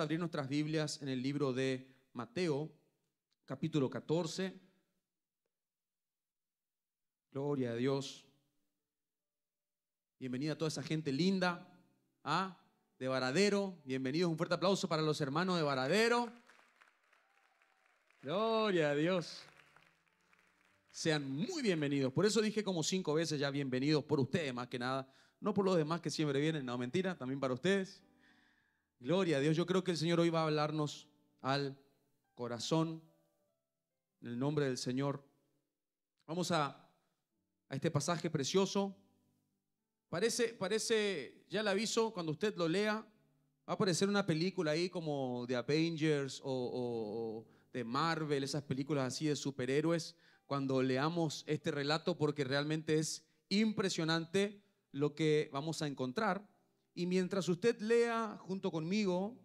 abrir nuestras Biblias en el libro de Mateo, capítulo 14. Gloria a Dios. Bienvenida a toda esa gente linda ¿ah? de Varadero. Bienvenidos, un fuerte aplauso para los hermanos de Varadero. Gloria a Dios. Sean muy bienvenidos. Por eso dije como cinco veces ya bienvenidos por ustedes más que nada. No por los demás que siempre vienen, no mentira, también para ustedes. Gloria a Dios, yo creo que el Señor hoy va a hablarnos al corazón, en el nombre del Señor. Vamos a, este pasaje precioso. Parece, parece, ya le aviso, cuando usted lo lea, va a aparecer una película ahí como de Avengers o de Marvel, esas películas así de superhéroes, cuando leamos este relato, porque realmente es impresionante lo que vamos a encontrar. Y mientras usted lea junto conmigo,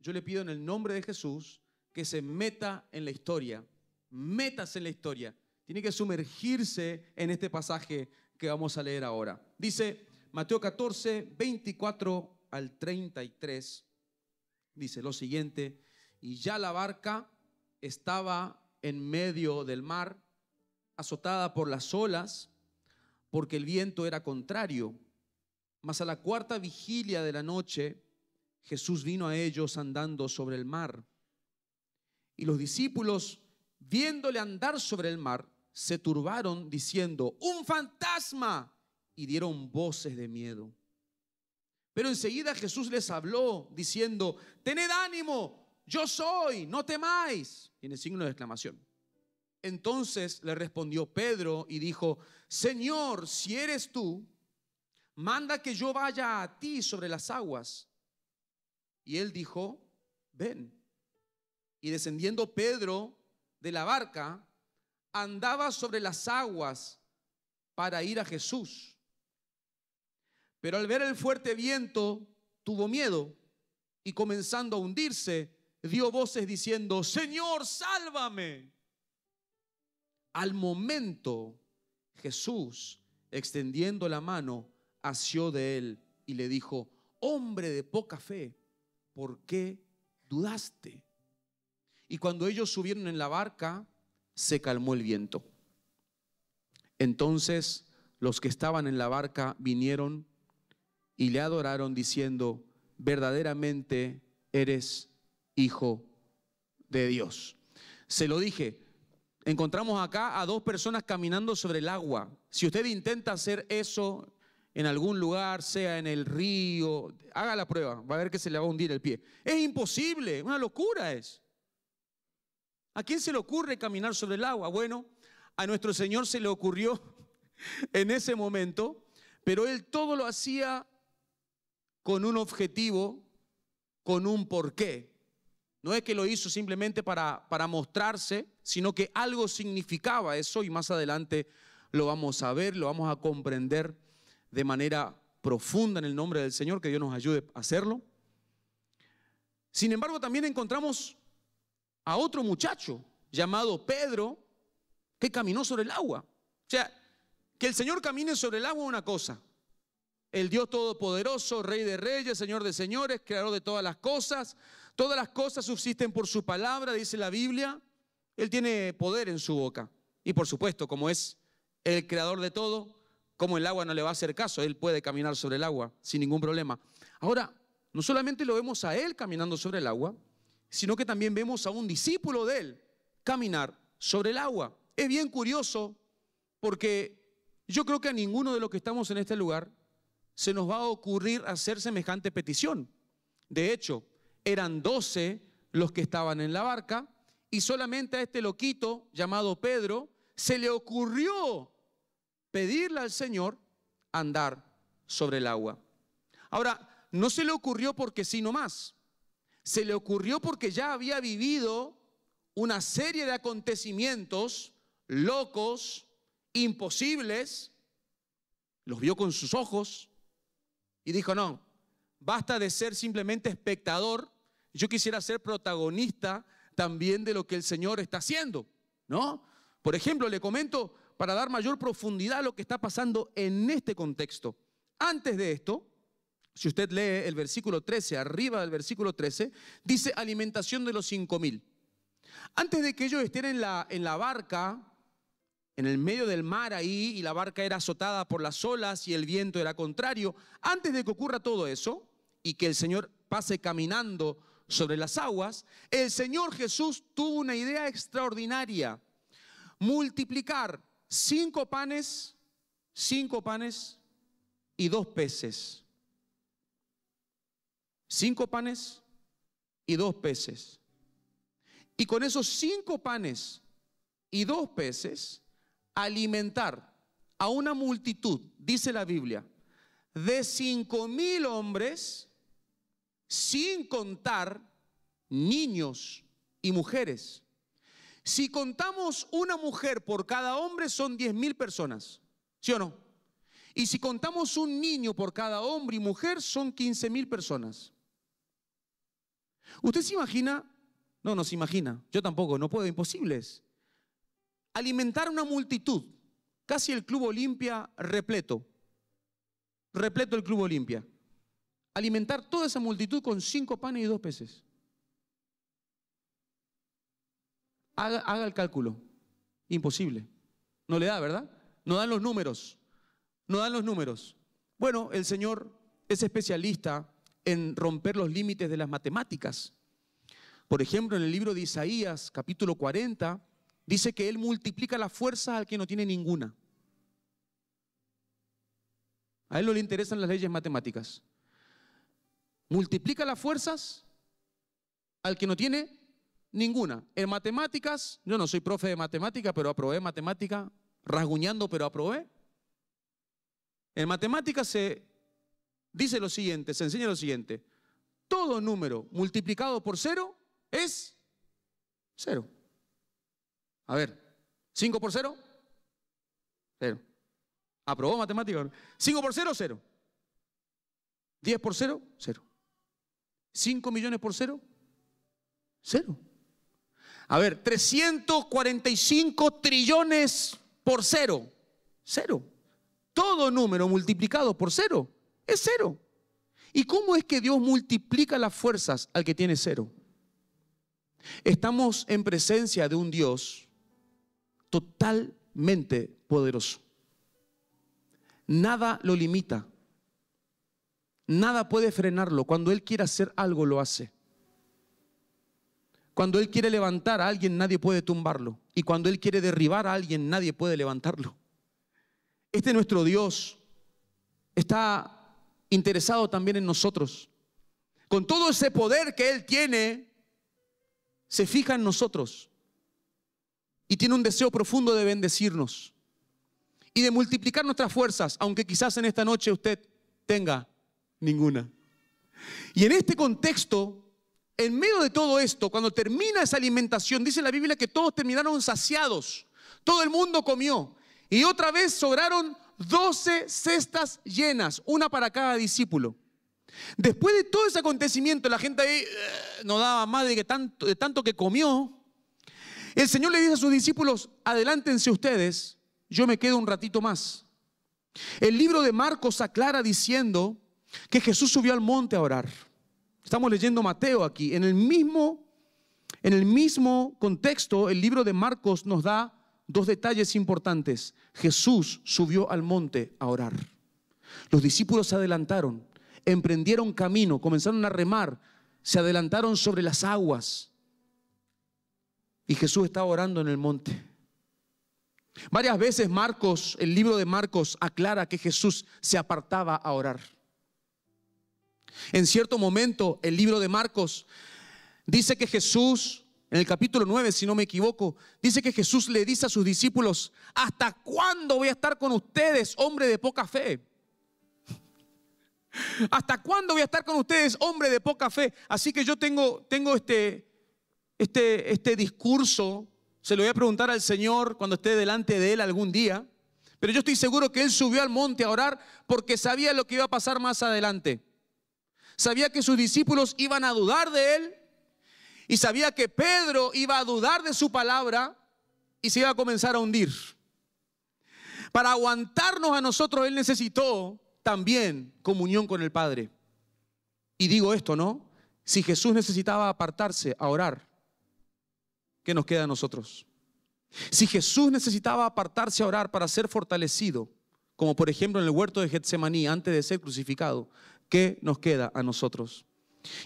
yo le pido en el nombre de Jesús que se meta en la historia. Métase en la historia. Tiene que sumergirse en este pasaje que vamos a leer ahora. Dice Mateo 14, 24 al 33. Dice lo siguiente, y ya la barca estaba en medio del mar, azotada por las olas, porque el viento era contrario. Mas a la cuarta vigilia de la noche, Jesús vino a ellos andando sobre el mar. Y los discípulos, viéndole andar sobre el mar, se turbaron diciendo, un fantasma, y dieron voces de miedo. Pero enseguida Jesús les habló diciendo, tened ánimo, yo soy, no temáis. En el signo de exclamación. Entonces le respondió Pedro y dijo, Señor, si eres tú, manda que yo vaya a ti sobre las aguas. Y él dijo, ven. Y descendiendo Pedro de la barca, andaba sobre las aguas para ir a Jesús. Pero al ver el fuerte viento, tuvo miedo y comenzando a hundirse, dio voces diciendo, Señor, sálvame. Al momento, Jesús, extendiendo la mano, Hació de él y le dijo, hombre de poca fe, ¿por qué dudaste? Y cuando ellos subieron en la barca, se calmó el viento. Entonces los que estaban en la barca vinieron y le adoraron diciendo, verdaderamente eres hijo de Dios. Se lo dije, encontramos acá a dos personas caminando sobre el agua. Si usted intenta hacer eso en algún lugar, sea en el río, haga la prueba, va a ver que se le va a hundir el pie. Es imposible, una locura es. ¿A quién se le ocurre caminar sobre el agua? Bueno, a nuestro Señor se le ocurrió en ese momento, pero él todo lo hacía con un objetivo, con un porqué. No es que lo hizo simplemente para, para mostrarse, sino que algo significaba eso y más adelante lo vamos a ver, lo vamos a comprender de manera profunda en el nombre del Señor, que Dios nos ayude a hacerlo. Sin embargo, también encontramos a otro muchacho llamado Pedro que caminó sobre el agua. O sea, que el Señor camine sobre el agua es una cosa. El Dios Todopoderoso, Rey de Reyes, Señor de Señores, Creador de todas las cosas. Todas las cosas subsisten por su palabra, dice la Biblia. Él tiene poder en su boca. Y por supuesto, como es el Creador de todo, como el agua no le va a hacer caso, él puede caminar sobre el agua sin ningún problema. Ahora, no solamente lo vemos a él caminando sobre el agua, sino que también vemos a un discípulo de él caminar sobre el agua. Es bien curioso porque yo creo que a ninguno de los que estamos en este lugar se nos va a ocurrir hacer semejante petición. De hecho, eran doce los que estaban en la barca y solamente a este loquito llamado Pedro se le ocurrió pedirle al Señor andar sobre el agua. Ahora, no se le ocurrió porque sí nomás. Se le ocurrió porque ya había vivido una serie de acontecimientos locos, imposibles. Los vio con sus ojos y dijo, no, basta de ser simplemente espectador. Yo quisiera ser protagonista también de lo que el Señor está haciendo, ¿no? Por ejemplo, le comento, para dar mayor profundidad a lo que está pasando en este contexto. Antes de esto, si usted lee el versículo 13, arriba del versículo 13, dice alimentación de los cinco mil. Antes de que ellos estén en la, en la barca, en el medio del mar ahí, y la barca era azotada por las olas y el viento era contrario, antes de que ocurra todo eso y que el Señor pase caminando sobre las aguas, el Señor Jesús tuvo una idea extraordinaria. Multiplicar cinco panes, cinco panes y dos peces. Cinco panes y dos peces. Y con esos cinco panes y dos peces, alimentar a una multitud, dice la Biblia, de cinco mil hombres, sin contar niños y mujeres. Si contamos una mujer por cada hombre, son 10.000 personas. ¿Sí o no? Y si contamos un niño por cada hombre y mujer, son 15.000 personas. ¿Usted se imagina? No, no se imagina. Yo tampoco, no puedo, imposibles. Alimentar una multitud. Casi el Club Olimpia repleto. Repleto el Club Olimpia. Alimentar toda esa multitud con cinco panes y dos peces. Haga, el cálculo. Imposible. No le da, ¿verdad? No dan los números. No dan los números. Bueno, el Señor es especialista en romper los límites de las matemáticas. Por ejemplo, en el libro de Isaías, capítulo 40, dice que Él multiplica las fuerzas al que no tiene ninguna. A Él no le interesan las leyes matemáticas. Multiplica las fuerzas al que no tiene Ninguna. En matemáticas, yo no soy profe de matemática, pero aprobé matemática, rasguñando, pero aprobé. En matemáticas se dice lo siguiente, se enseña lo siguiente. Todo número multiplicado por cero es cero. A ver, cinco por cero, cero. ¿Aprobó matemática? cinco por cero, cero. Diez por cero, cero. Cinco millones por cero, cero. A ver, 345 trillones por cero. Cero. Todo número multiplicado por cero es cero. ¿Y cómo es que Dios multiplica las fuerzas al que tiene cero? Estamos en presencia de un Dios totalmente poderoso. Nada lo limita. Nada puede frenarlo. Cuando Él quiere hacer algo, lo hace. Cuando Él quiere levantar a alguien, nadie puede tumbarlo. Y cuando Él quiere derribar a alguien, nadie puede levantarlo. Este nuestro Dios está interesado también en nosotros. Con todo ese poder que Él tiene, se fija en nosotros. Y tiene un deseo profundo de bendecirnos. Y de multiplicar nuestras fuerzas, aunque quizás en esta noche usted tenga ninguna. Y en este contexto en medio de todo esto, cuando termina esa alimentación, dice la Biblia que todos terminaron saciados. Todo el mundo comió. Y otra vez sobraron 12 cestas llenas, una para cada discípulo. Después de todo ese acontecimiento, la gente ahí eh, no daba más que de tanto que comió. El Señor le dice a sus discípulos, adelántense ustedes, yo me quedo un ratito más. El libro de Marcos aclara diciendo que Jesús subió al monte a orar. Estamos leyendo Mateo aquí. En el mismo, en el mismo contexto, el libro de Marcos nos da dos detalles importantes. Jesús subió al monte a orar. Los discípulos se adelantaron, emprendieron camino, comenzaron a remar, se adelantaron sobre las aguas. Y Jesús estaba orando en el monte. Varias veces Marcos, el libro de Marcos, aclara que Jesús se apartaba a orar. En cierto momento, el libro de Marcos dice que Jesús, en el capítulo 9, si no me equivoco, dice que Jesús le dice a sus discípulos, ¿hasta cuándo voy a estar con ustedes, hombre de poca fe? ¿Hasta cuándo voy a estar con ustedes, hombre de poca fe? Así que yo tengo, tengo este, este, este discurso, se lo voy a preguntar al Señor cuando esté delante de Él algún día. Pero yo estoy seguro que él subió al monte a orar porque sabía lo que iba a pasar más adelante sabía que sus discípulos iban a dudar de él y sabía que Pedro iba a dudar de su palabra y se iba a comenzar a hundir. Para aguantarnos a nosotros, él necesitó también comunión con el Padre. Y digo esto, ¿no? Si Jesús necesitaba apartarse a orar, ¿qué nos queda a nosotros? Si Jesús necesitaba apartarse a orar para ser fortalecido, como por ejemplo en el huerto de Getsemaní antes de ser crucificado, ¿qué nos queda a nosotros?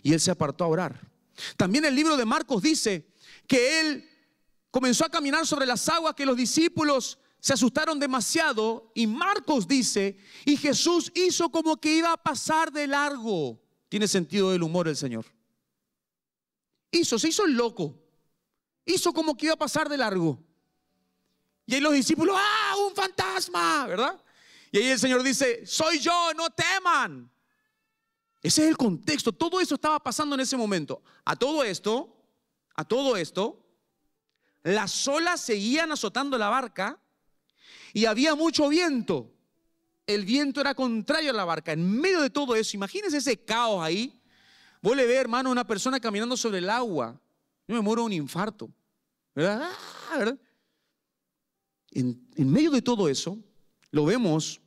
Y él se apartó a orar. También el libro de Marcos dice que él comenzó a caminar sobre las aguas, que los discípulos se asustaron demasiado y Marcos dice, y Jesús hizo como que iba a pasar de largo. Tiene sentido el humor el Señor. Hizo, se hizo el loco. Hizo como que iba a pasar de largo. Y ahí los discípulos, ¡ah, un fantasma! ¿Verdad? Y ahí el Señor dice, soy yo, no teman. Ese es el contexto. Todo eso estaba pasando en ese momento. A todo esto, a todo esto, las olas seguían azotando la barca y había mucho viento. El viento era contrario a la barca. En medio de todo eso, imagínense ese caos ahí. Vuelve a ver, hermano, una persona caminando sobre el agua. Yo me muero de un infarto. Ah, ¿Verdad? En, en medio de todo eso, lo vemos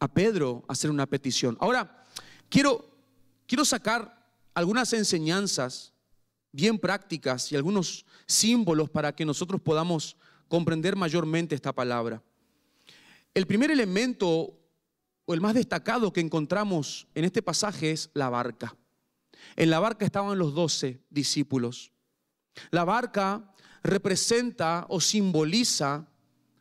a Pedro hacer una petición. Ahora, Quiero, sacar algunas enseñanzas bien prácticas y algunos símbolos para que nosotros podamos comprender mayormente esta palabra. El primer elemento o el más destacado que encontramos en este pasaje es la barca. En la barca estaban los doce discípulos. La barca representa o simboliza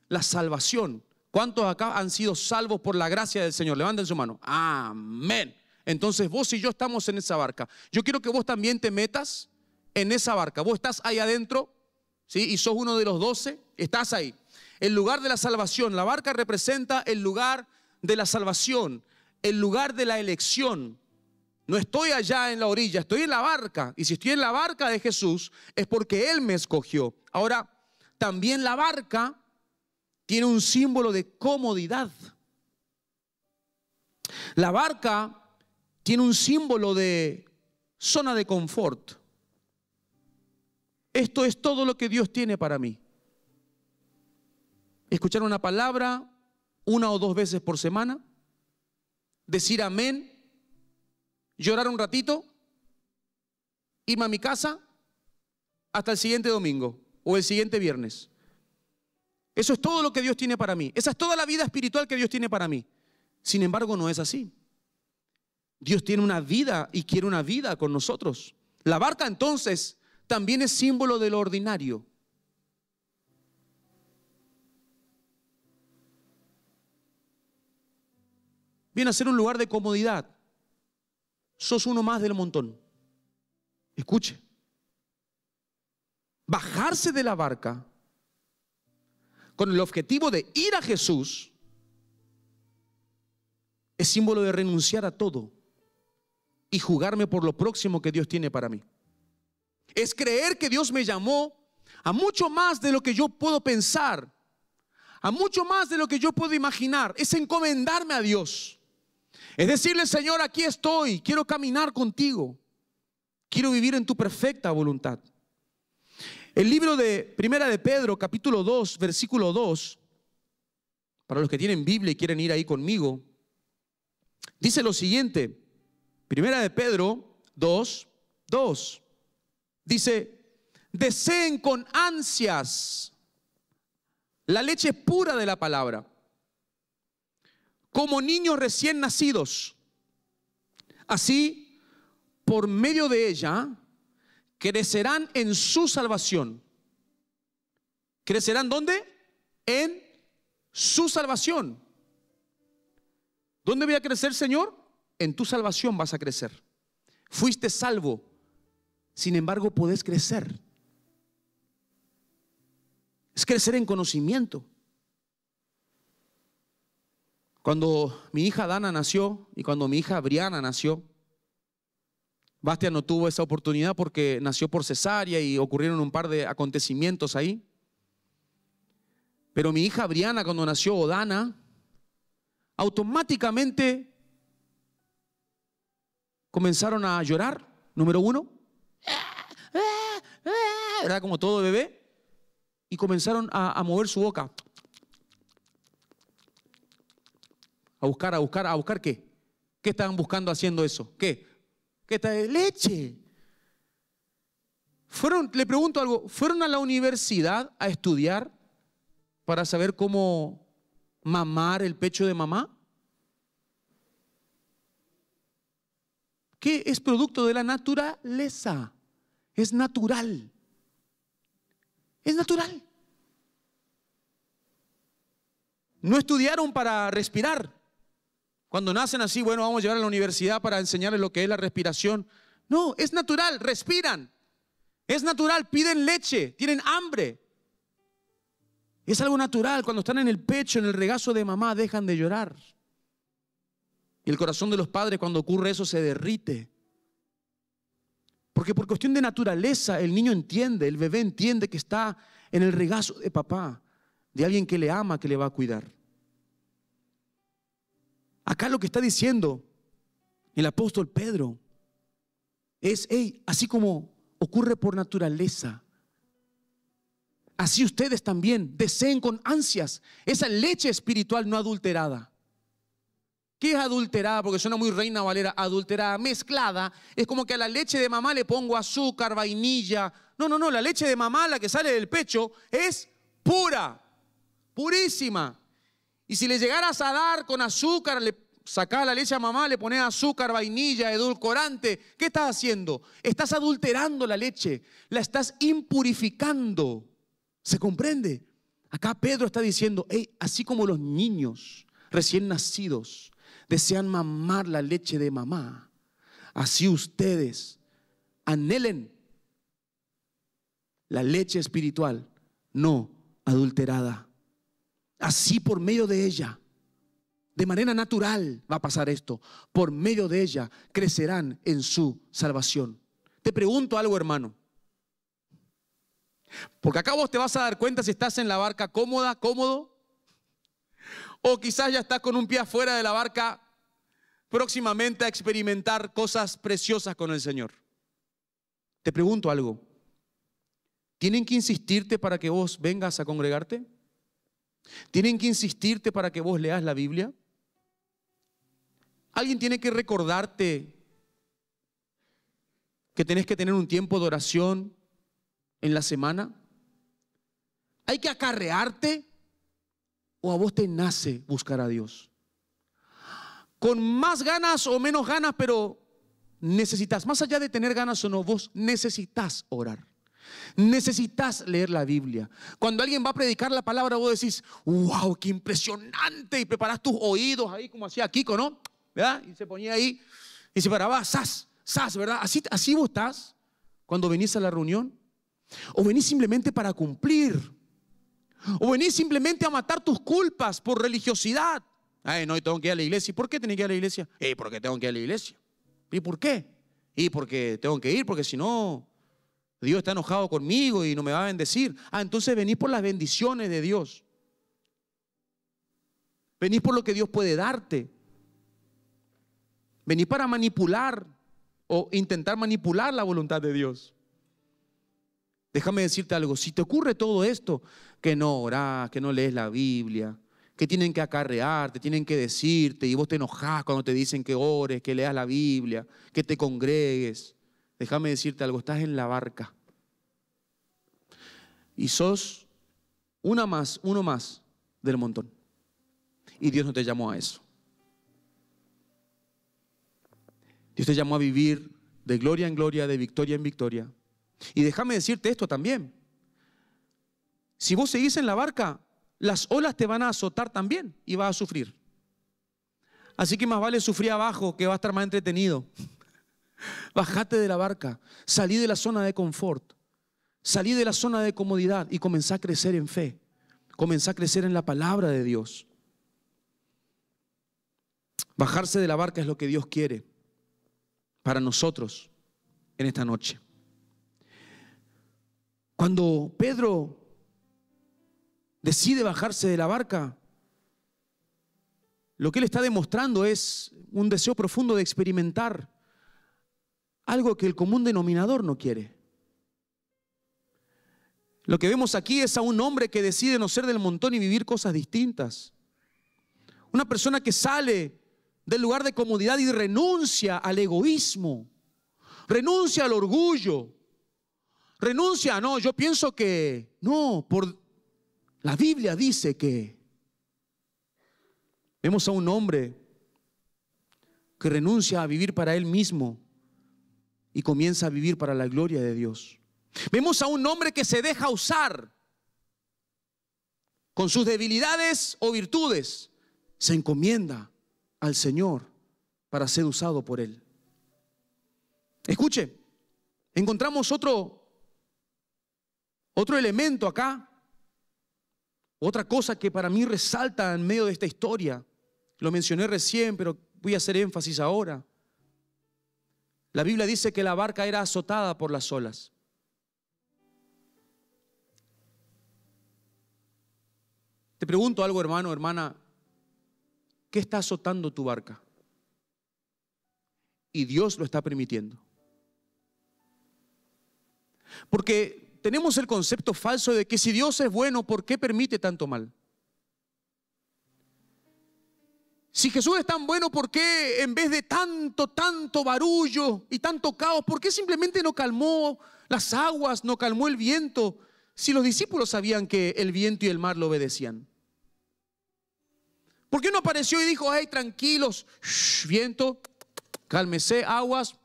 la salvación. ¿Cuántos acá han sido salvos por la gracia del Señor? Levanten su mano. Amén. Entonces vos y yo estamos en esa barca. Yo quiero que vos también te metas en esa barca. Vos estás ahí adentro, ¿sí? Y sos uno de los doce, estás ahí. El lugar de la salvación. La barca representa el lugar de la salvación, el lugar de la elección. No estoy allá en la orilla, estoy en la barca. Y si estoy en la barca de Jesús, es porque Él me escogió. Ahora, también la barca tiene un símbolo de comodidad. La barca tiene un símbolo de zona de confort. Esto es todo lo que Dios tiene para mí. Escuchar una palabra una o dos veces por semana, decir amén, llorar un ratito, irme a mi casa hasta el siguiente domingo o el siguiente viernes. Eso es todo lo que Dios tiene para mí. Esa es toda la vida espiritual que Dios tiene para mí. Sin embargo, no es así. Dios tiene una vida y quiere una vida con nosotros. La barca entonces también es símbolo de lo ordinario. Viene a ser un lugar de comodidad. Sos uno más del montón. Escuche. Bajarse de la barca con el objetivo de ir a Jesús es símbolo de renunciar a todo y jugarme por lo próximo que Dios tiene para mí. Es creer que Dios me llamó a mucho más de lo que yo puedo pensar, a mucho más de lo que yo puedo imaginar. Es encomendarme a Dios. Es decirle, Señor, aquí estoy, quiero caminar contigo, quiero vivir en tu perfecta voluntad. El libro de Primera de Pedro, capítulo 2, versículo 2, para los que tienen Biblia y quieren ir ahí conmigo, dice lo siguiente. Primera de Pedro 2, 2. Dice, deseen con ansias la leche pura de la palabra, como niños recién nacidos. Así, por medio de ella, crecerán en su salvación. ¿Crecerán dónde? En su salvación. ¿Dónde voy a crecer, Señor? en tu salvación vas a crecer. Fuiste salvo, sin embargo podés crecer. Es crecer en conocimiento. Cuando mi hija Dana nació y cuando mi hija Briana nació, Bastia no tuvo esa oportunidad porque nació por cesárea y ocurrieron un par de acontecimientos ahí. Pero mi hija Briana cuando nació, o Dana, automáticamente comenzaron a llorar, número uno. Era como todo bebé. Y comenzaron a, mover su boca. A buscar, a buscar, a buscar qué. ¿Qué estaban buscando haciendo eso? ¿Qué? ¿Qué está de leche? Fueron, le pregunto algo, ¿fueron a la universidad a estudiar para saber cómo mamar el pecho de mamá? que es producto de la naturaleza. Es natural. Es natural. No estudiaron para respirar. Cuando nacen así, bueno, vamos a llevar a la universidad para enseñarles lo que es la respiración. No, es natural, respiran. Es natural, piden leche, tienen hambre. Es algo natural, cuando están en el pecho, en el regazo de mamá, dejan de llorar. Y el corazón de los padres cuando ocurre eso se derrite. Porque por cuestión de naturaleza el niño entiende, el bebé entiende que está en el regazo de papá, de alguien que le ama, que le va a cuidar. Acá lo que está diciendo el apóstol Pedro es, hey, así como ocurre por naturaleza, así ustedes también deseen con ansias esa leche espiritual no adulterada ¿Qué es adulterada? Porque suena muy reina valera. Adulterada, mezclada. Es como que a la leche de mamá le pongo azúcar, vainilla. No, no, no. La leche de mamá, la que sale del pecho, es pura, purísima. Y si le llegaras a dar con azúcar, le sacás la leche a mamá, le pones azúcar, vainilla, edulcorante. ¿Qué estás haciendo? Estás adulterando la leche. La estás impurificando. ¿Se comprende? Acá Pedro está diciendo, así como los niños recién nacidos desean mamar la leche de mamá, así ustedes anhelen la leche espiritual no adulterada. Así por medio de ella, de manera natural va a pasar esto, por medio de ella crecerán en su salvación. Te pregunto algo, hermano. Porque acá vos te vas a dar cuenta si estás en la barca cómoda, cómodo, o quizás ya estás con un pie afuera de la barca, próximamente a experimentar cosas preciosas con el Señor. Te pregunto algo. ¿Tienen que insistirte para que vos vengas a congregarte? ¿Tienen que insistirte para que vos leas la Biblia? ¿Alguien tiene que recordarte que tenés que tener un tiempo de oración en la semana? ¿Hay que acarrearte? o a vos te nace buscar a Dios. Con más ganas o menos ganas, pero necesitas, más allá de tener ganas o no, vos necesitas orar. Necesitas leer la Biblia. Cuando alguien va a predicar la palabra, vos decís, wow, qué impresionante. Y preparás tus oídos ahí, como hacía Kiko, ¿no? Y se ponía ahí y se paraba, sas, sas, ¿verdad? Así, así vos estás cuando venís a la reunión. O venís simplemente para cumplir o venís simplemente a matar tus culpas por religiosidad. Ay, no, y tengo que ir a la iglesia. ¿Y por qué tenés que ir a la iglesia? Eh, porque tengo que ir a la iglesia. ¿Y por qué? Y porque tengo que ir, porque si no, Dios está enojado conmigo y no me va a bendecir. Ah, entonces venís por las bendiciones de Dios. Venís por lo que Dios puede darte. Venís para manipular o intentar manipular la voluntad de Dios. Déjame decirte algo, si te ocurre todo esto, que no orás, que no lees la Biblia, que tienen que acarrearte, tienen que decirte, y vos te enojás cuando te dicen que ores, que leas la Biblia, que te congregues. Déjame decirte algo, estás en la barca. Y sos una más, uno más del montón. Y Dios no te llamó a eso. Dios te llamó a vivir de gloria en gloria, de victoria en victoria. Y déjame decirte esto también. Si vos seguís en la barca, las olas te van a azotar también y vas a sufrir. Así que más vale sufrir abajo que va a estar más entretenido. Bajate de la barca, salí de la zona de confort, salí de la zona de comodidad y comenzá a crecer en fe, comenzá a crecer en la palabra de Dios. Bajarse de la barca es lo que Dios quiere para nosotros en esta noche. Cuando Pedro decide bajarse de la barca, lo que él está demostrando es un deseo profundo de experimentar algo que el común denominador no quiere. Lo que vemos aquí es a un hombre que decide no ser del montón y vivir cosas distintas. Una persona que sale del lugar de comodidad y renuncia al egoísmo, renuncia al orgullo, renuncia, no, yo pienso que, no, por, la Biblia dice que vemos a un hombre que renuncia a vivir para él mismo y comienza a vivir para la gloria de Dios. Vemos a un hombre que se deja usar con sus debilidades o virtudes, se encomienda al Señor para ser usado por Él. Escuche, encontramos otro, otro elemento acá otra cosa que para mí resalta en medio de esta historia, lo mencioné recién, pero voy a hacer énfasis ahora. La Biblia dice que la barca era azotada por las olas. Te pregunto algo, hermano, hermana, ¿qué está azotando tu barca? Y Dios lo está permitiendo. Porque tenemos el concepto falso de que si Dios es bueno, ¿por qué permite tanto mal? Si Jesús es tan bueno, ¿por qué en vez de tanto, tanto barullo y tanto caos, ¿por qué simplemente no calmó las aguas, no calmó el viento? Si los discípulos sabían que el viento y el mar lo obedecían. ¿Por qué no apareció y dijo, ay tranquilos, viento, cálmese, aguas,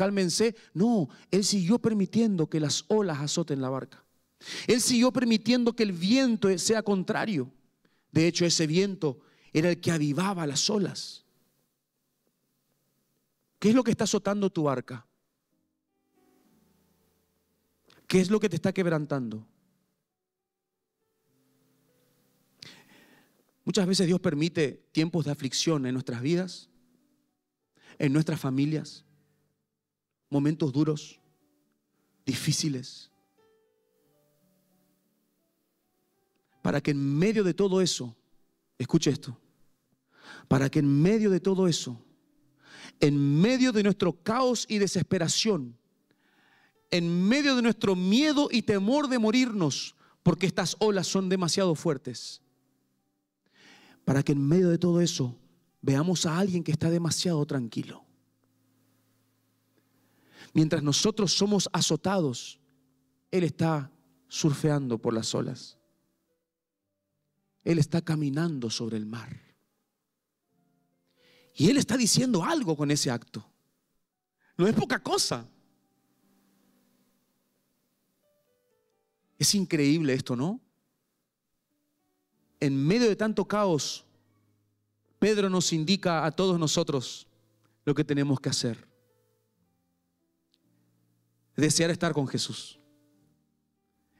cálmense. No, él siguió permitiendo que las olas azoten la barca. Él siguió permitiendo que el viento sea contrario. De hecho, ese viento era el que avivaba las olas. ¿Qué es lo que está azotando tu barca? ¿Qué es lo que te está quebrantando? Muchas veces Dios permite tiempos de aflicción en nuestras vidas, en nuestras familias, momentos duros, difíciles, para que en medio de todo eso, escuche esto, para que en medio de todo eso, en medio de nuestro caos y desesperación, en medio de nuestro miedo y temor de morirnos, porque estas olas son demasiado fuertes, para que en medio de todo eso veamos a alguien que está demasiado tranquilo Mientras nosotros somos azotados, Él está surfeando por las olas. Él está caminando sobre el mar. Y Él está diciendo algo con ese acto. No es poca cosa. Es increíble esto, ¿no? En medio de tanto caos, Pedro nos indica a todos nosotros lo que tenemos que hacer desear estar con Jesús.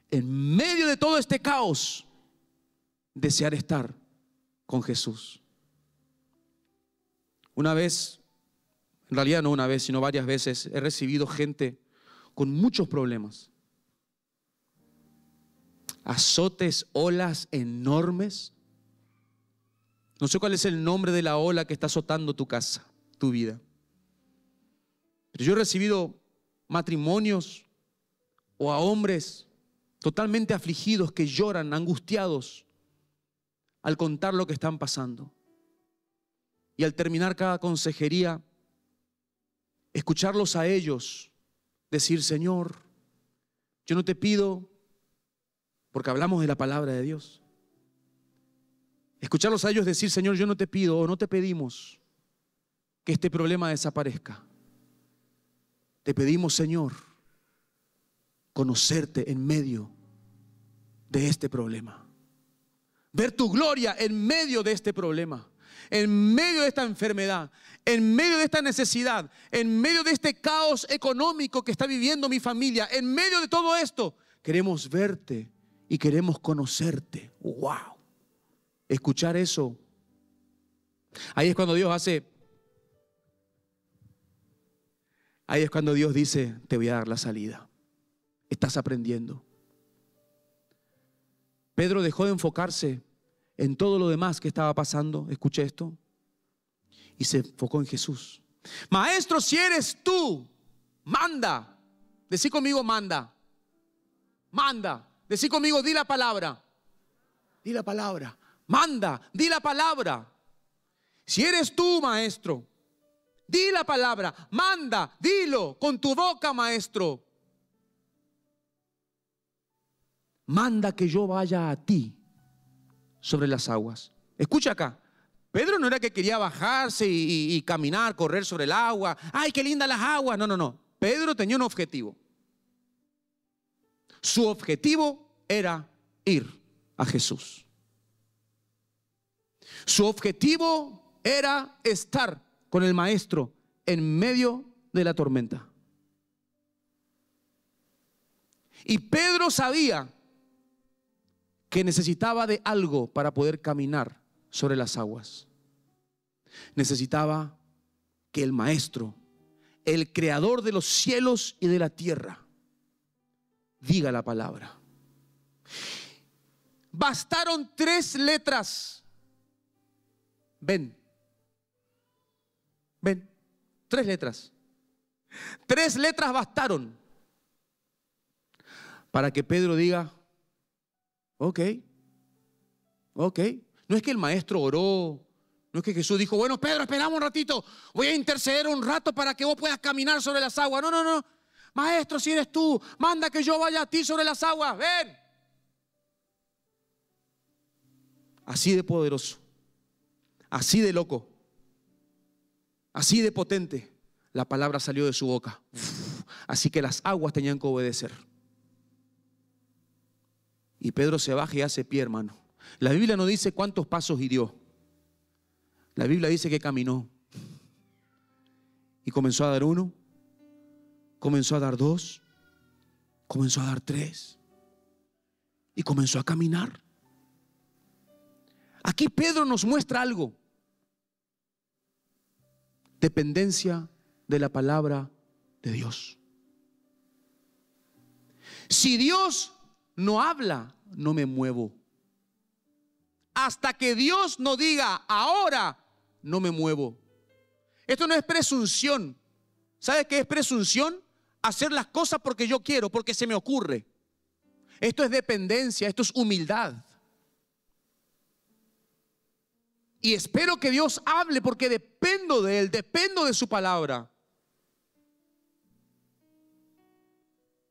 En medio de todo este caos, desear estar con Jesús. Una vez, en realidad no una vez, sino varias veces, he recibido gente con muchos problemas. Azotes, olas enormes. No sé cuál es el nombre de la ola que está azotando tu casa, tu vida. Pero yo he recibido matrimonios o a hombres totalmente afligidos que lloran, angustiados, al contar lo que están pasando. Y al terminar cada consejería, escucharlos a ellos decir, Señor, yo no te pido, porque hablamos de la palabra de Dios, escucharlos a ellos decir, Señor, yo no te pido o no te pedimos que este problema desaparezca. Te pedimos, Señor, conocerte en medio de este problema. Ver tu gloria en medio de este problema, en medio de esta enfermedad, en medio de esta necesidad, en medio de este caos económico que está viviendo mi familia, en medio de todo esto. Queremos verte y queremos conocerte. ¡Wow! Escuchar eso. Ahí es cuando Dios hace Ahí es cuando Dios dice, te voy a dar la salida. Estás aprendiendo. Pedro dejó de enfocarse en todo lo demás que estaba pasando, escuché esto, y se enfocó en Jesús. Maestro, si eres tú, manda. Decí conmigo, manda. Manda. Decí conmigo, di la palabra. Di la palabra. Manda, di la palabra. Si eres tú, maestro, Di la palabra, manda, dilo con tu boca, maestro. Manda que yo vaya a ti sobre las aguas. Escucha acá. Pedro no era que quería bajarse y, caminar, correr sobre el agua. ¡Ay, qué linda las aguas! No, no, no. Pedro tenía un objetivo. Su objetivo era ir a Jesús. Su objetivo era estar con el maestro en medio de la tormenta. Y Pedro sabía que necesitaba de algo para poder caminar sobre las aguas. Necesitaba que el maestro, el creador de los cielos y de la tierra, diga la palabra. Bastaron tres letras. Ven. Ven, tres letras. Tres letras bastaron para que Pedro diga, ok, ok. No es que el maestro oró, no es que Jesús dijo, bueno, Pedro, esperamos un ratito, voy a interceder un rato para que vos puedas caminar sobre las aguas. No, no, no. Maestro, si eres tú, manda que yo vaya a ti sobre las aguas. Ven. Así de poderoso, así de loco. Así de potente, la palabra salió de su boca. así que las aguas tenían que obedecer. Y Pedro se baja y hace pie, hermano. La Biblia no dice cuántos pasos hirió. La Biblia dice que caminó. Y comenzó a dar uno, comenzó a dar dos, comenzó a dar tres. Y comenzó a caminar. Aquí Pedro nos muestra algo dependencia de la palabra de Dios. Si Dios no habla, no me muevo. Hasta que Dios no diga, ahora no me muevo. Esto no es presunción. ¿Sabes qué es presunción? Hacer las cosas porque yo quiero, porque se me ocurre. Esto es dependencia, esto es humildad. Y espero que Dios hable porque dependo de Él, dependo de su palabra.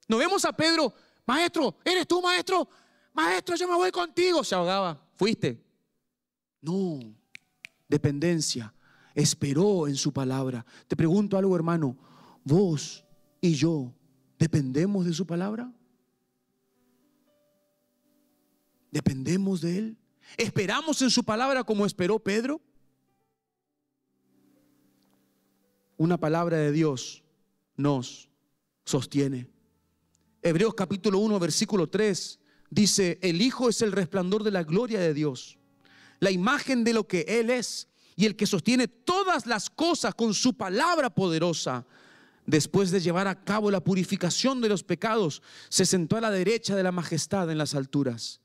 Nos vemos a Pedro, maestro, ¿eres tú maestro? Maestro, yo me voy contigo. Se ahogaba, fuiste. No, dependencia. Esperó en su palabra. Te pregunto algo, hermano. ¿Vos y yo dependemos de su palabra? ¿Dependemos de Él? ¿Esperamos en su palabra como esperó Pedro? Una palabra de Dios nos sostiene. Hebreos capítulo 1, versículo 3 dice, el Hijo es el resplandor de la gloria de Dios, la imagen de lo que Él es y el que sostiene todas las cosas con su palabra poderosa. Después de llevar a cabo la purificación de los pecados, se sentó a la derecha de la majestad en las alturas.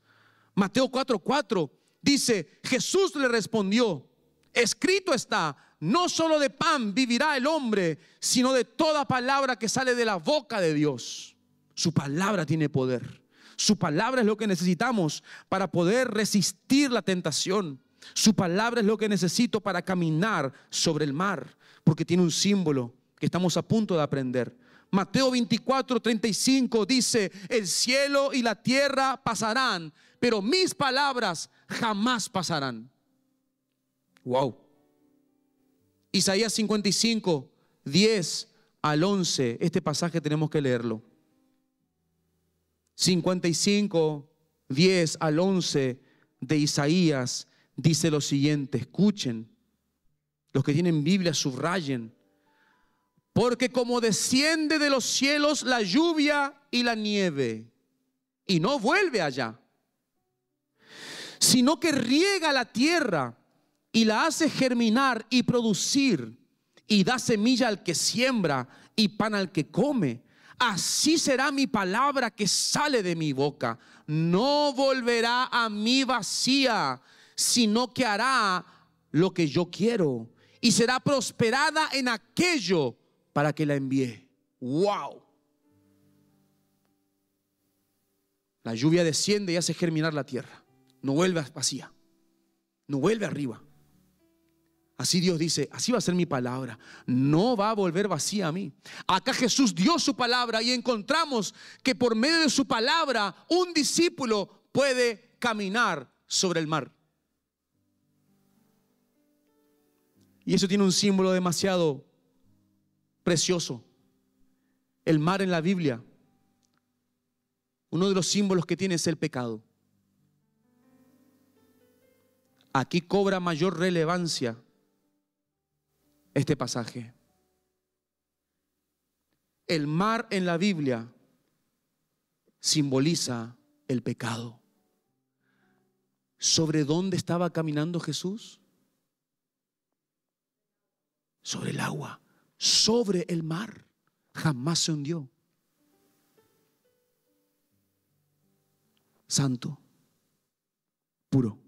Mateo 4:4 dice, Jesús le respondió, escrito está, no solo de pan vivirá el hombre, sino de toda palabra que sale de la boca de Dios. Su palabra tiene poder. Su palabra es lo que necesitamos para poder resistir la tentación. Su palabra es lo que necesito para caminar sobre el mar, porque tiene un símbolo que estamos a punto de aprender. Mateo 24, 35 dice, el cielo y la tierra pasarán, pero mis palabras jamás pasarán. Wow. Isaías 55, 10 al 11. Este pasaje tenemos que leerlo. 55, 10 al 11 de Isaías dice lo siguiente. Escuchen. Los que tienen Biblia subrayen. Porque como desciende de los cielos la lluvia y la nieve y no vuelve allá sino que riega la tierra y la hace germinar y producir y da semilla al que siembra y pan al que come. Así será mi palabra que sale de mi boca. No volverá a mí vacía, sino que hará lo que yo quiero y será prosperada en aquello para que la envié. ¡Wow! La lluvia desciende y hace germinar la tierra no vuelve vacía, no vuelve arriba. Así Dios dice, así va a ser mi palabra, no va a volver vacía a mí. Acá Jesús dio su palabra y encontramos que por medio de su palabra un discípulo puede caminar sobre el mar. Y eso tiene un símbolo demasiado precioso. El mar en la Biblia, uno de los símbolos que tiene es el pecado. aquí cobra mayor relevancia este pasaje. El mar en la Biblia simboliza el pecado. ¿Sobre dónde estaba caminando Jesús? Sobre el agua, sobre el mar. Jamás se hundió. Santo, puro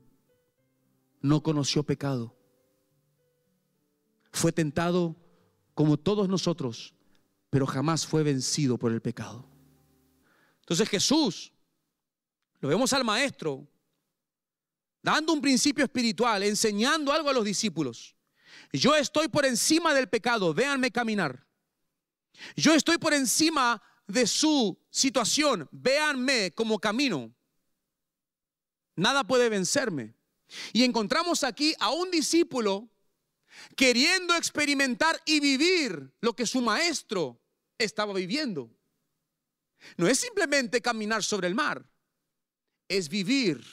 no conoció pecado. Fue tentado como todos nosotros, pero jamás fue vencido por el pecado. Entonces Jesús, lo vemos al Maestro, dando un principio espiritual, enseñando algo a los discípulos. Yo estoy por encima del pecado, véanme caminar. Yo estoy por encima de su situación, véanme como camino. Nada puede vencerme. Y encontramos aquí a un discípulo queriendo experimentar y vivir lo que su maestro estaba viviendo. No es simplemente caminar sobre el mar, es vivir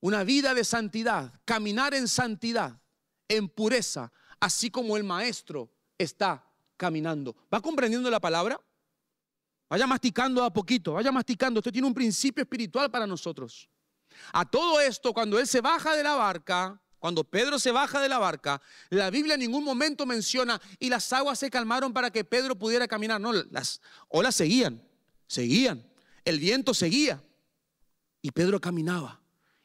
una vida de santidad, caminar en santidad, en pureza, así como el maestro está caminando. ¿Va comprendiendo la palabra? Vaya masticando a poquito, vaya masticando. Esto tiene un principio espiritual para nosotros. A todo esto, cuando él se baja de la barca, cuando Pedro se baja de la barca, la Biblia en ningún momento menciona y las aguas se calmaron para que Pedro pudiera caminar. No, las olas seguían, seguían, el viento seguía. Y Pedro caminaba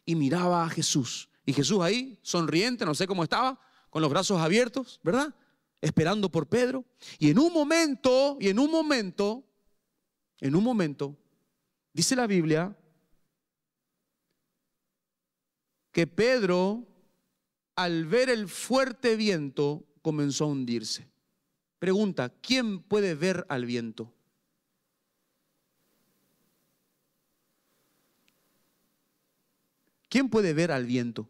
y miraba a Jesús. Y Jesús ahí, sonriente, no sé cómo estaba, con los brazos abiertos, ¿verdad? Esperando por Pedro. Y en un momento, y en un momento, en un momento, dice la Biblia que Pedro, al ver el fuerte viento, comenzó a hundirse. Pregunta, ¿quién puede ver al viento? ¿Quién puede ver al viento?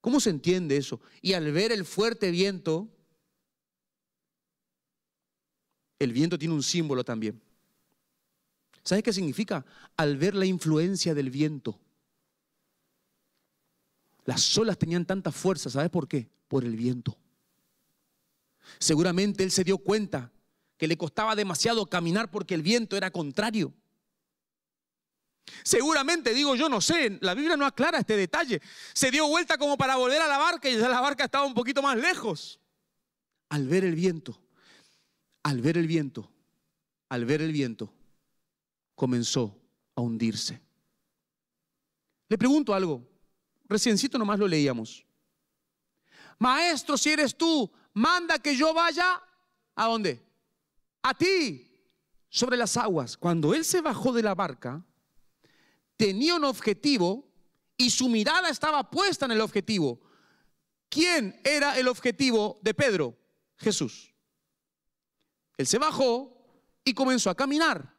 ¿Cómo se entiende eso? Y al ver el fuerte viento, el viento tiene un símbolo también. ¿Sabes qué significa? Al ver la influencia del viento. Las olas tenían tanta fuerza, ¿sabes por qué? Por el viento. Seguramente él se dio cuenta que le costaba demasiado caminar porque el viento era contrario. Seguramente, digo yo, no sé, la Biblia no aclara este detalle. Se dio vuelta como para volver a la barca y ya la barca estaba un poquito más lejos. Al ver el viento, al ver el viento, al ver el viento, comenzó a hundirse. Le pregunto algo, Reciencito nomás lo leíamos. Maestro, si eres tú, manda que yo vaya a dónde? A ti, sobre las aguas. Cuando él se bajó de la barca, tenía un objetivo y su mirada estaba puesta en el objetivo. ¿Quién era el objetivo de Pedro? Jesús. Él se bajó y comenzó a caminar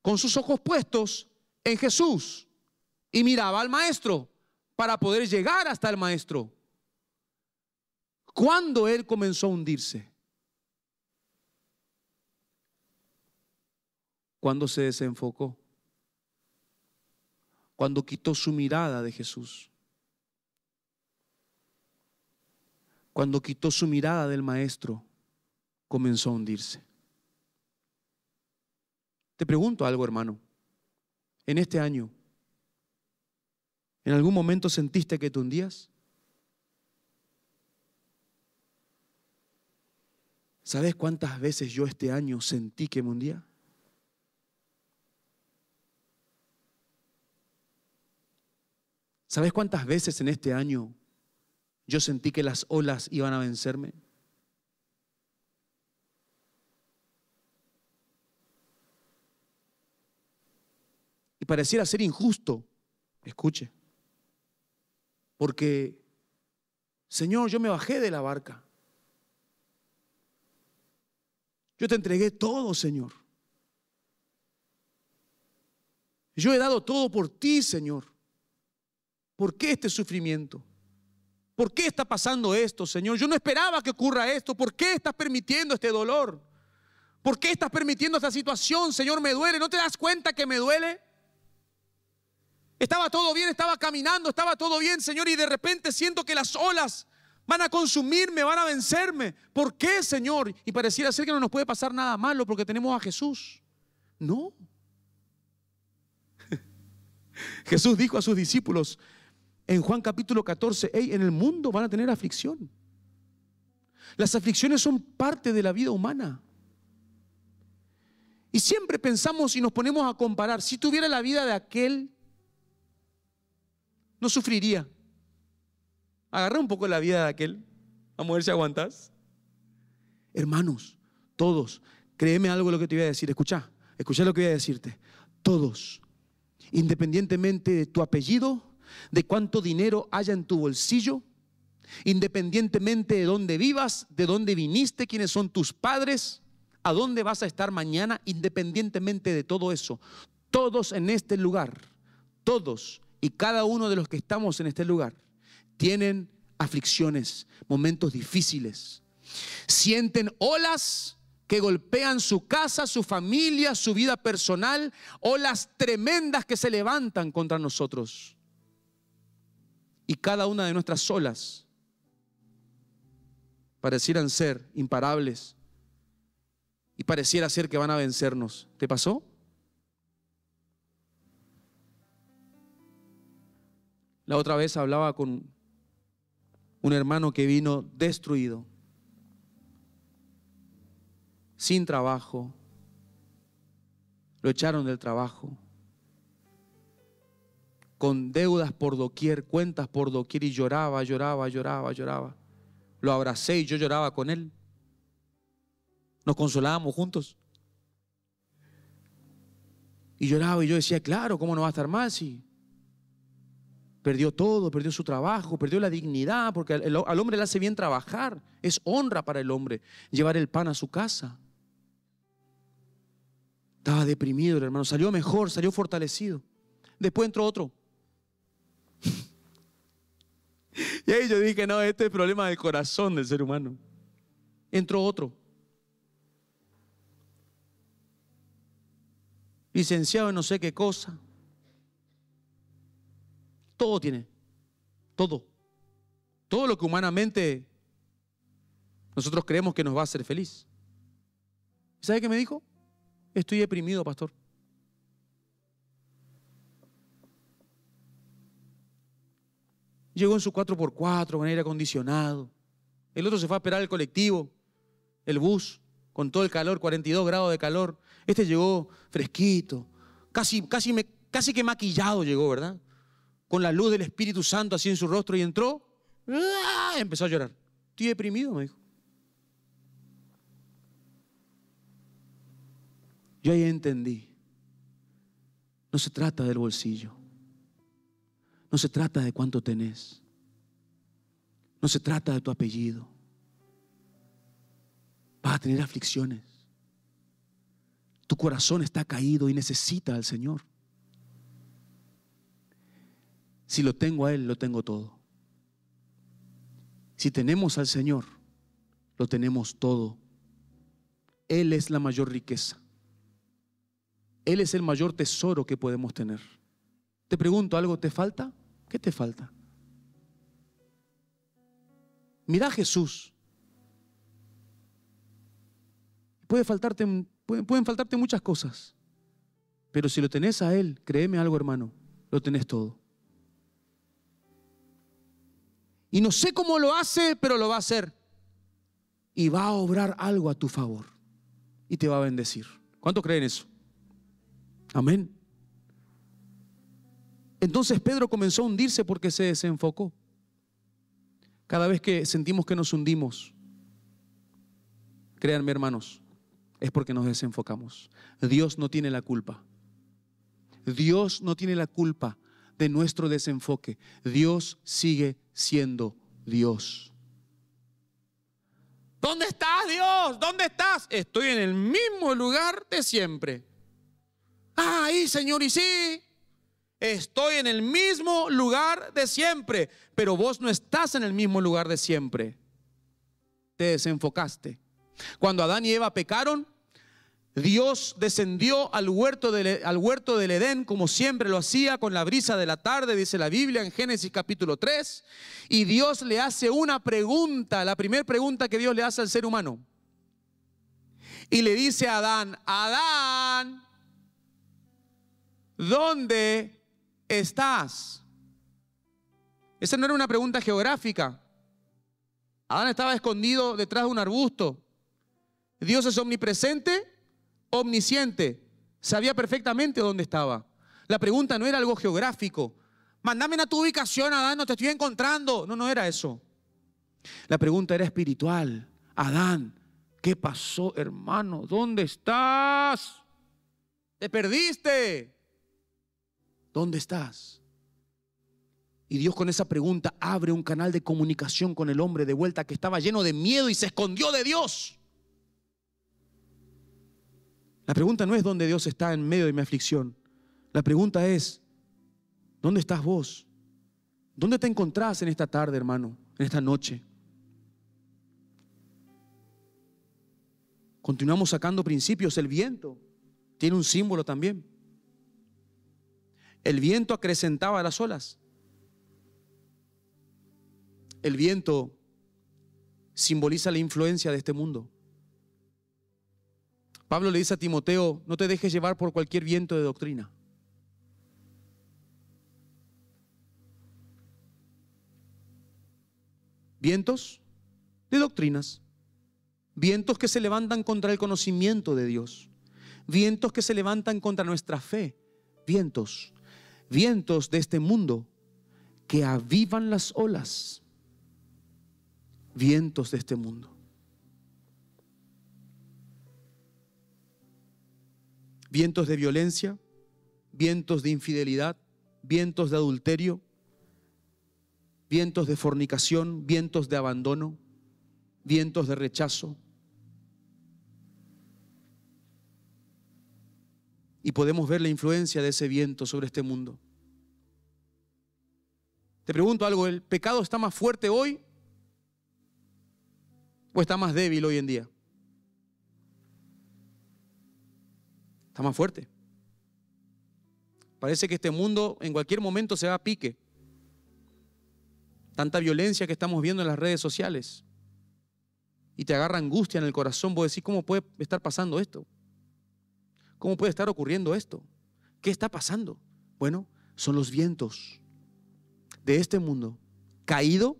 con sus ojos puestos en Jesús y miraba al maestro para poder llegar hasta el maestro. Cuando él comenzó a hundirse? Cuando se desenfocó. Cuando quitó su mirada de Jesús. Cuando quitó su mirada del maestro, comenzó a hundirse. Te pregunto algo, hermano. En este año, ¿En algún momento sentiste que te hundías? ¿Sabes cuántas veces yo este año sentí que me hundía? ¿Sabes cuántas veces en este año yo sentí que las olas iban a vencerme? Y pareciera ser injusto. Escuche. Porque, Señor, yo me bajé de la barca. Yo te entregué todo, Señor. Yo he dado todo por ti, Señor. ¿Por qué este sufrimiento? ¿Por qué está pasando esto, Señor? Yo no esperaba que ocurra esto. ¿Por qué estás permitiendo este dolor? ¿Por qué estás permitiendo esta situación, Señor? Me duele. ¿No te das cuenta que me duele? Estaba todo bien, estaba caminando, estaba todo bien, Señor, y de repente siento que las olas van a consumirme, van a vencerme. ¿Por qué, Señor? Y pareciera ser que no nos puede pasar nada malo porque tenemos a Jesús. No. Jesús dijo a sus discípulos en Juan capítulo 14, en el mundo van a tener aflicción. Las aflicciones son parte de la vida humana. Y siempre pensamos y nos ponemos a comparar, si tuviera la vida de aquel no sufriría. Agarra un poco la vida de aquel. a ver si aguantas. Hermanos, todos, créeme algo lo que te voy a decir. Escucha, escucha lo que voy a decirte. Todos, independientemente de tu apellido, de cuánto dinero haya en tu bolsillo, independientemente de dónde vivas, de dónde viniste, quiénes son tus padres, a dónde vas a estar mañana, independientemente de todo eso. Todos en este lugar, todos y cada uno de los que estamos en este lugar tienen aflicciones, momentos difíciles. Sienten olas que golpean su casa, su familia, su vida personal, olas tremendas que se levantan contra nosotros. Y cada una de nuestras olas parecieran ser imparables y pareciera ser que van a vencernos. ¿Te pasó? La otra vez hablaba con un hermano que vino destruido, sin trabajo, lo echaron del trabajo, con deudas por doquier, cuentas por doquier y lloraba, lloraba, lloraba, lloraba. Lo abracé y yo lloraba con él. Nos consolábamos juntos. Y lloraba y yo decía, claro, ¿cómo no va a estar mal si Perdió todo, perdió su trabajo, perdió la dignidad, porque al, hombre le hace bien trabajar. Es honra para el hombre llevar el pan a su casa. Estaba deprimido el hermano, salió mejor, salió fortalecido. Después entró otro. y ahí yo dije, no, este es problema del corazón del ser humano. Entró otro. Licenciado en no sé qué cosa. Todo tiene. Todo. Todo lo que humanamente nosotros creemos que nos va a hacer feliz. ¿Sabe qué me dijo? Estoy deprimido, pastor. Llegó en su 4x4 con aire acondicionado. El otro se fue a esperar el colectivo, el bus, con todo el calor, 42 grados de calor. Este llegó fresquito, casi, casi, me, casi que maquillado llegó, ¿verdad? con la luz del Espíritu Santo así en su rostro y entró. ¡Ah! Empezó a llorar. Estoy deprimido, me dijo. Yo ahí entendí. No se trata del bolsillo. No se trata de cuánto tenés. No se trata de tu apellido. Vas a tener aflicciones. Tu corazón está caído y necesita al Señor. Si lo tengo a Él, lo tengo todo. Si tenemos al Señor, lo tenemos todo. Él es la mayor riqueza. Él es el mayor tesoro que podemos tener. Te pregunto algo, ¿te falta? ¿Qué te falta? Mira a Jesús. Puede faltarte, pueden faltarte muchas cosas, pero si lo tenés a Él, créeme algo hermano, lo tenés todo. Y no sé cómo lo hace, pero lo va a hacer. Y va a obrar algo a tu favor. Y te va a bendecir. ¿Cuántos creen eso? Amén. Entonces Pedro comenzó a hundirse porque se desenfocó. Cada vez que sentimos que nos hundimos, créanme hermanos, es porque nos desenfocamos. Dios no tiene la culpa. Dios no tiene la culpa de nuestro desenfoque. Dios sigue siendo Dios. ¿Dónde estás, Dios? ¿Dónde estás? Estoy en el mismo lugar de siempre. Ay, Señor, y sí. Estoy en el mismo lugar de siempre, pero vos no estás en el mismo lugar de siempre. Te desenfocaste. Cuando Adán y Eva pecaron, Dios descendió al huerto, del, al huerto del Edén, como siempre lo hacía, con la brisa de la tarde, dice la Biblia en Génesis capítulo 3, y Dios le hace una pregunta, la primera pregunta que Dios le hace al ser humano. Y le dice a Adán, Adán, ¿dónde estás? Esa no era una pregunta geográfica. Adán estaba escondido detrás de un arbusto. Dios es omnipresente omnisciente, sabía perfectamente dónde estaba. La pregunta no era algo geográfico. Mandame a tu ubicación, Adán, no te estoy encontrando. No, no era eso. La pregunta era espiritual. Adán, ¿qué pasó, hermano? ¿Dónde estás? Te perdiste. ¿Dónde estás? Y Dios con esa pregunta abre un canal de comunicación con el hombre de vuelta que estaba lleno de miedo y se escondió de Dios. La pregunta no es dónde Dios está en medio de mi aflicción. La pregunta es, ¿dónde estás vos? ¿Dónde te encontrás en esta tarde, hermano? En esta noche. Continuamos sacando principios. El viento tiene un símbolo también. El viento acrecentaba las olas. El viento simboliza la influencia de este mundo. Pablo le dice a Timoteo, no te dejes llevar por cualquier viento de doctrina. Vientos de doctrinas, vientos que se levantan contra el conocimiento de Dios, vientos que se levantan contra nuestra fe, vientos, vientos de este mundo que avivan las olas, vientos de este mundo. vientos de violencia, vientos de infidelidad, vientos de adulterio, vientos de fornicación, vientos de abandono, vientos de rechazo. Y podemos ver la influencia de ese viento sobre este mundo. Te pregunto algo, ¿el pecado está más fuerte hoy o está más débil hoy en día? está más fuerte. Parece que este mundo en cualquier momento se va a pique. Tanta violencia que estamos viendo en las redes sociales. Y te agarra angustia en el corazón. Vos decís, ¿cómo puede estar pasando esto? ¿Cómo puede estar ocurriendo esto? ¿Qué está pasando? Bueno, son los vientos de este mundo caído,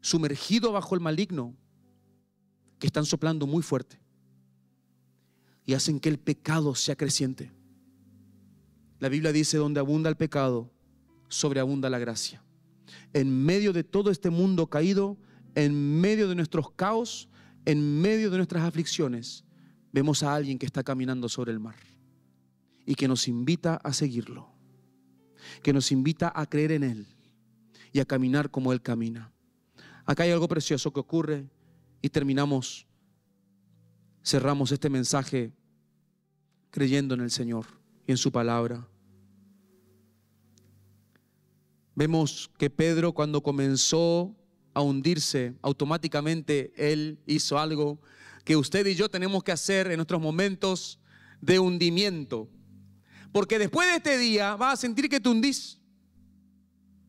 sumergido bajo el maligno, que están soplando muy fuerte y hacen que el pecado sea creciente. La Biblia dice, donde abunda el pecado, sobreabunda la gracia. En medio de todo este mundo caído, en medio de nuestros caos, en medio de nuestras aflicciones, vemos a alguien que está caminando sobre el mar y que nos invita a seguirlo, que nos invita a creer en Él y a caminar como Él camina. Acá hay algo precioso que ocurre y terminamos cerramos este mensaje creyendo en el Señor y en su palabra. Vemos que Pedro cuando comenzó a hundirse, automáticamente él hizo algo que usted y yo tenemos que hacer en nuestros momentos de hundimiento. Porque después de este día vas a sentir que te hundís.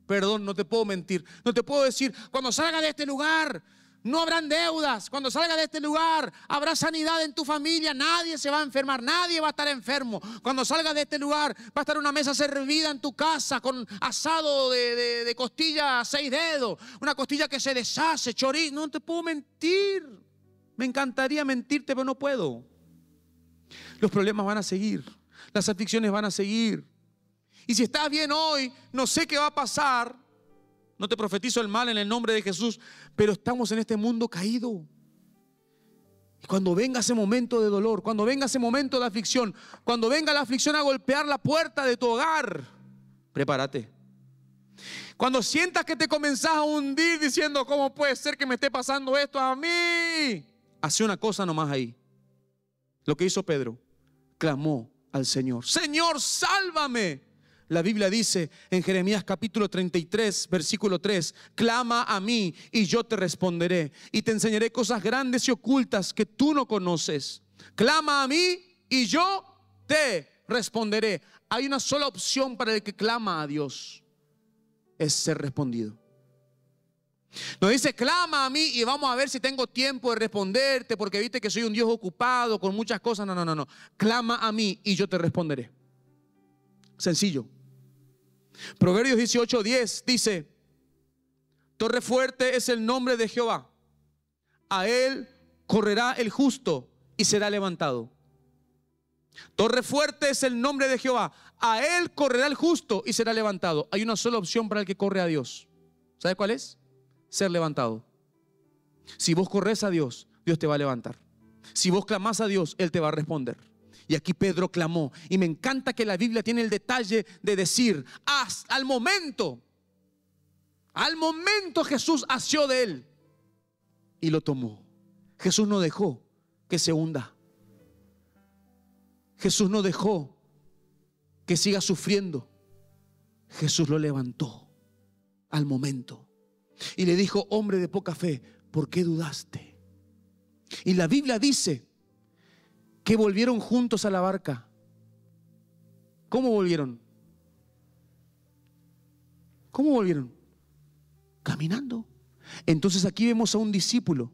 Perdón, no te puedo mentir. No te puedo decir, cuando salga de este lugar, no habrán deudas. Cuando salga de este lugar, habrá sanidad en tu familia. Nadie se va a enfermar, nadie va a estar enfermo. Cuando salga de este lugar, va a estar una mesa servida en tu casa con asado de, costilla a seis dedos, una costilla que se deshace, chorizo. No te puedo mentir. Me encantaría mentirte, pero no puedo. Los problemas van a seguir, las adicciones van a seguir. Y si estás bien hoy, no sé qué va a pasar no te profetizo el mal en el nombre de Jesús, pero estamos en este mundo caído. Y cuando venga ese momento de dolor, cuando venga ese momento de aflicción, cuando venga la aflicción a golpear la puerta de tu hogar, prepárate. Cuando sientas que te comenzás a hundir diciendo, ¿cómo puede ser que me esté pasando esto a mí? Hace una cosa nomás ahí. Lo que hizo Pedro, clamó al Señor, Señor, sálvame. La Biblia dice en Jeremías capítulo 33, versículo 3, clama a mí y yo te responderé y te enseñaré cosas grandes y ocultas que tú no conoces. Clama a mí y yo te responderé. Hay una sola opción para el que clama a Dios, es ser respondido. Nos dice, clama a mí y vamos a ver si tengo tiempo de responderte porque viste que soy un Dios ocupado con muchas cosas. No, no, no, no. Clama a mí y yo te responderé. Sencillo. Proverbios 10 dice, Torre fuerte es el nombre de Jehová. A él correrá el justo y será levantado. Torre fuerte es el nombre de Jehová. A él correrá el justo y será levantado. Hay una sola opción para el que corre a Dios. ¿Sabe cuál es? Ser levantado. Si vos corres a Dios, Dios te va a levantar. Si vos clamás a Dios, Él te va a responder. Y aquí Pedro clamó. Y me encanta que la Biblia tiene el detalle de decir, haz, al momento, al momento Jesús asió de él y lo tomó. Jesús no dejó que se hunda. Jesús no dejó que siga sufriendo. Jesús lo levantó al momento y le dijo, hombre de poca fe, ¿por qué dudaste? Y la Biblia dice que volvieron juntos a la barca. ¿Cómo volvieron? ¿Cómo volvieron? Caminando. Entonces aquí vemos a un discípulo.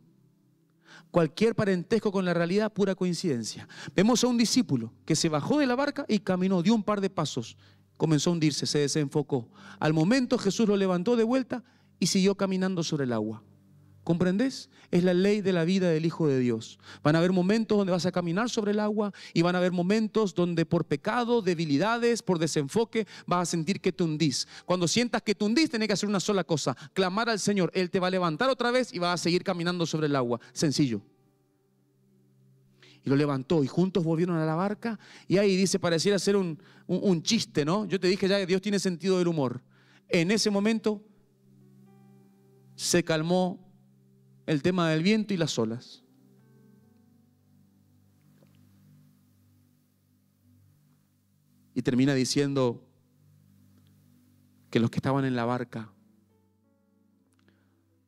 Cualquier parentesco con la realidad, pura coincidencia. Vemos a un discípulo que se bajó de la barca y caminó, dio un par de pasos, comenzó a hundirse, se desenfocó. Al momento Jesús lo levantó de vuelta y siguió caminando sobre el agua. ¿Comprendés? Es la ley de la vida del Hijo de Dios. Van a haber momentos donde vas a caminar sobre el agua y van a haber momentos donde por pecado, debilidades, por desenfoque, vas a sentir que te hundís. Cuando sientas que te hundís, tenés que hacer una sola cosa, clamar al Señor. Él te va a levantar otra vez y vas a seguir caminando sobre el agua. Sencillo. Y lo levantó y juntos volvieron a la barca y ahí dice, pareciera ser un, un, un chiste, ¿no? Yo te dije ya que Dios tiene sentido del humor. En ese momento se calmó el tema del viento y las olas. Y termina diciendo que los que estaban en la barca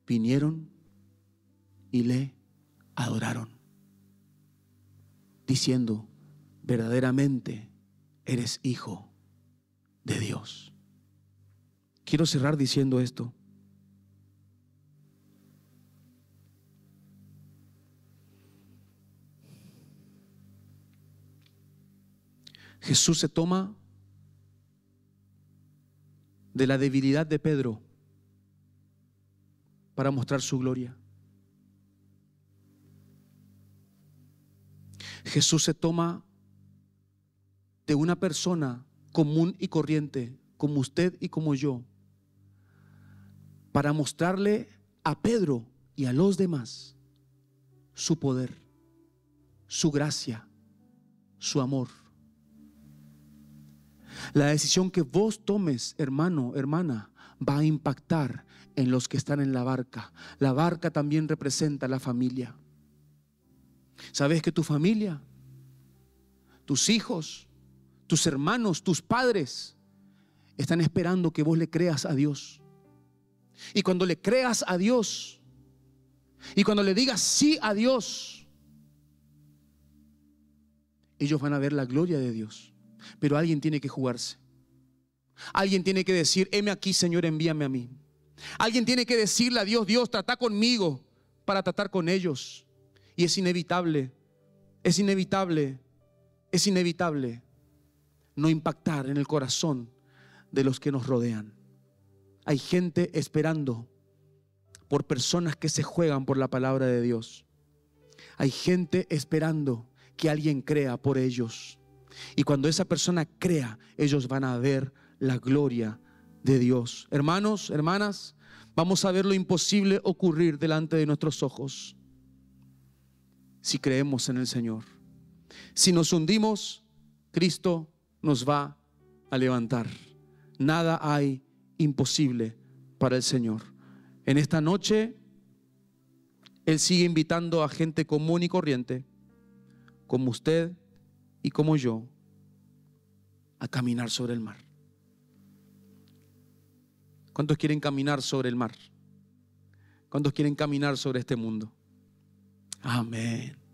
vinieron y le adoraron, diciendo, verdaderamente eres hijo de Dios. Quiero cerrar diciendo esto. Jesús se toma de la debilidad de Pedro para mostrar su gloria. Jesús se toma de una persona común y corriente, como usted y como yo, para mostrarle a Pedro y a los demás su poder, su gracia, su amor. La decisión que vos tomes, hermano, hermana, va a impactar en los que están en la barca. La barca también representa la familia. ¿Sabes que tu familia, tus hijos, tus hermanos, tus padres, están esperando que vos le creas a Dios? Y cuando le creas a Dios, y cuando le digas sí a Dios, ellos van a ver la gloria de Dios. Pero alguien tiene que jugarse. Alguien tiene que decir, heme aquí, Señor, envíame a mí. Alguien tiene que decirle a Dios, Dios, trata conmigo para tratar con ellos. Y es inevitable, es inevitable, es inevitable no impactar en el corazón de los que nos rodean. Hay gente esperando por personas que se juegan por la palabra de Dios. Hay gente esperando que alguien crea por ellos. Y cuando esa persona crea, ellos van a ver la gloria de Dios. Hermanos, hermanas, vamos a ver lo imposible ocurrir delante de nuestros ojos si creemos en el Señor. Si nos hundimos, Cristo nos va a levantar. Nada hay imposible para el Señor. En esta noche, Él sigue invitando a gente común y corriente, como usted y como yo a caminar sobre el mar. ¿Cuántos quieren caminar sobre el mar? ¿Cuántos quieren caminar sobre este mundo? Amén.